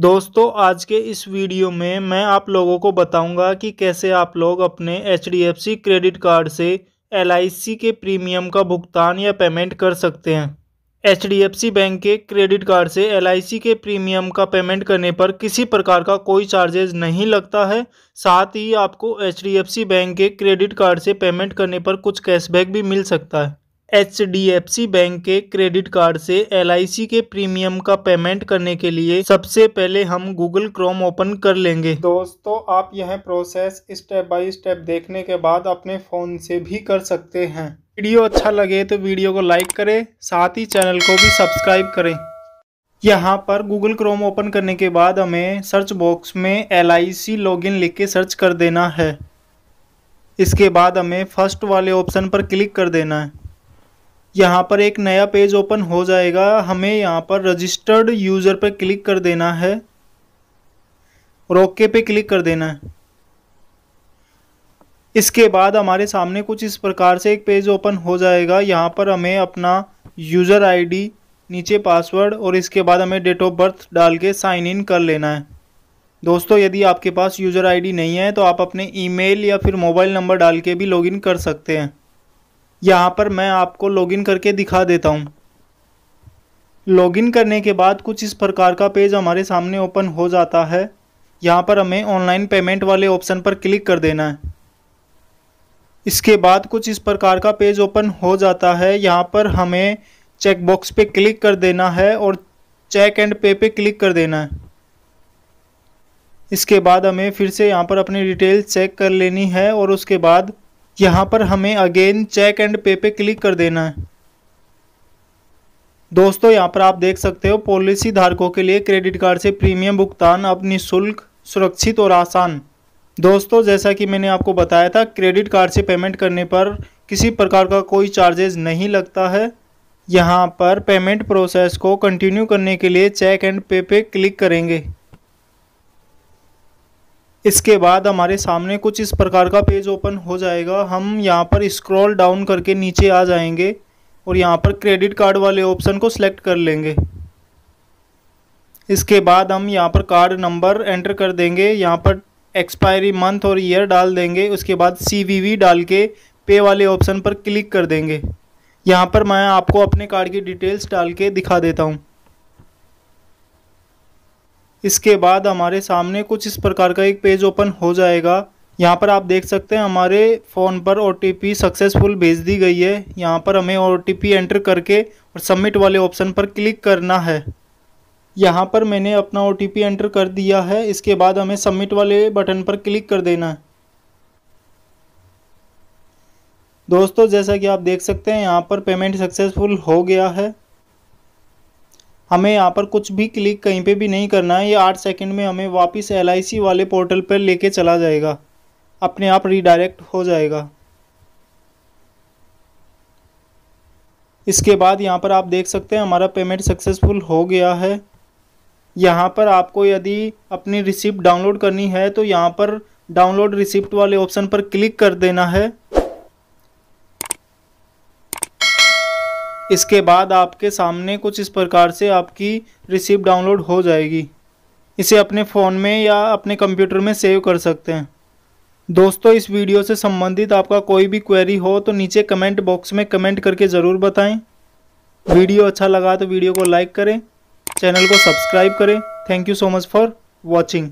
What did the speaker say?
दोस्तों आज के इस वीडियो में मैं आप लोगों को बताऊंगा कि कैसे आप लोग अपने एच क्रेडिट कार्ड से एल के प्रीमियम का भुगतान या पेमेंट कर सकते हैं एच बैंक के क्रेडिट कार्ड से एल के प्रीमियम का पेमेंट करने पर किसी प्रकार का कोई चार्जेज नहीं लगता है साथ ही आपको एच बैंक के क्रेडिट कार्ड से पेमेंट करने पर कुछ कैशबैक भी मिल सकता है H D F C bank के क्रेडिट कार्ड से एल आई सी के प्रीमियम का पेमेंट करने के लिए सबसे पहले हम गूगल क्रोम ओपन कर लेंगे दोस्तों आप यह प्रोसेस स्टेप बाय स्टेप देखने के बाद अपने फ़ोन से भी कर सकते हैं वीडियो अच्छा लगे तो वीडियो को लाइक करें साथ ही चैनल को भी सब्सक्राइब करें यहाँ पर गूगल क्रोम ओपन करने के बाद हमें सर्च बॉक्स में L I C log in लिख के सर्च कर देना है इसके बाद हमें फर्स्ट वाले ऑप्शन पर क्लिक कर देना है यहाँ पर एक नया पेज ओपन हो जाएगा हमें यहाँ पर रजिस्टर्ड यूज़र पर क्लिक कर देना है और ओके पे क्लिक कर देना है इसके बाद हमारे सामने कुछ इस प्रकार से एक पेज ओपन हो जाएगा यहाँ पर हमें अपना यूज़र आईडी नीचे पासवर्ड और इसके बाद हमें डेट ऑफ बर्थ डाल के साइन इन कर लेना है दोस्तों यदि आपके पास यूज़र आईडी नहीं है तो आप अपने ईमेल या फिर मोबाइल नंबर डाल के भी लॉगिन कर सकते हैं यहाँ पर मैं आपको लॉगिन करके दिखा देता हूँ लॉगिन करने के बाद कुछ इस प्रकार का पेज हमारे सामने ओपन हो जाता है यहाँ पर हमें ऑनलाइन पेमेंट वाले ऑप्शन पर क्लिक कर देना है इसके बाद कुछ इस प्रकार का पेज ओपन हो जाता है यहाँ पर हमें चेकबॉक्स पे क्लिक कर देना है और चेक एंड पे पे क्लिक कर देना है इसके बाद हमें फिर से यहाँ पर अपनी डिटेल चेक कर लेनी है और उसके बाद यहाँ पर हमें अगेन चेक एंड पे पे क्लिक कर देना है दोस्तों यहाँ पर आप देख सकते हो पॉलिसी धारकों के लिए क्रेडिट कार्ड से प्रीमियम भुगतान अब निःशुल्क सुरक्षित और आसान दोस्तों जैसा कि मैंने आपको बताया था क्रेडिट कार्ड से पेमेंट करने पर किसी प्रकार का कोई चार्जेज नहीं लगता है यहाँ पर पेमेंट प्रोसेस को कंटिन्यू करने के लिए चेक एंड पे पे क्लिक करेंगे इसके बाद हमारे सामने कुछ इस प्रकार का पेज ओपन हो जाएगा हम यहाँ पर स्क्रॉल डाउन करके नीचे आ जाएंगे और यहाँ पर क्रेडिट कार्ड वाले ऑप्शन को सिलेक्ट कर लेंगे इसके बाद हम यहाँ पर कार्ड नंबर एंटर कर देंगे यहाँ पर एक्सपायरी मंथ और ईयर डाल देंगे उसके बाद सी डाल के पे वाले ऑप्शन पर क्लिक कर देंगे यहाँ पर मैं आपको अपने कार्ड की डिटेल्स डाल के दिखा देता हूँ इसके बाद हमारे सामने कुछ इस प्रकार का एक पेज ओपन हो जाएगा यहाँ पर आप देख सकते हैं हमारे फ़ोन पर ओ सक्सेसफुल भेज दी गई है यहाँ पर हमें ओ एंटर करके और सबमिट वाले ऑप्शन पर क्लिक करना है यहाँ पर मैंने अपना ओ एंटर कर दिया है इसके बाद हमें सबमिट वाले बटन पर क्लिक कर देना है दोस्तों जैसा कि आप देख सकते हैं यहाँ पर पेमेंट सक्सेसफुल हो गया है हमें यहाँ पर कुछ भी क्लिक कहीं पे भी नहीं करना है ये आठ सेकंड में हमें वापस एल वाले पोर्टल पर लेके चला जाएगा अपने आप रिडायरेक्ट हो जाएगा इसके बाद यहाँ पर आप देख सकते हैं हमारा पेमेंट सक्सेसफुल हो गया है यहाँ पर आपको यदि अपनी रिसिप्ट डाउनलोड करनी है तो यहाँ पर डाउनलोड रिसिप्ट वाले ऑप्शन पर क्लिक कर देना है इसके बाद आपके सामने कुछ इस प्रकार से आपकी रिसिप्ट डाउनलोड हो जाएगी इसे अपने फ़ोन में या अपने कंप्यूटर में सेव कर सकते हैं दोस्तों इस वीडियो से संबंधित आपका कोई भी क्वेरी हो तो नीचे कमेंट बॉक्स में कमेंट करके ज़रूर बताएं वीडियो अच्छा लगा तो वीडियो को लाइक करें चैनल को सब्सक्राइब करें thank you so much for watching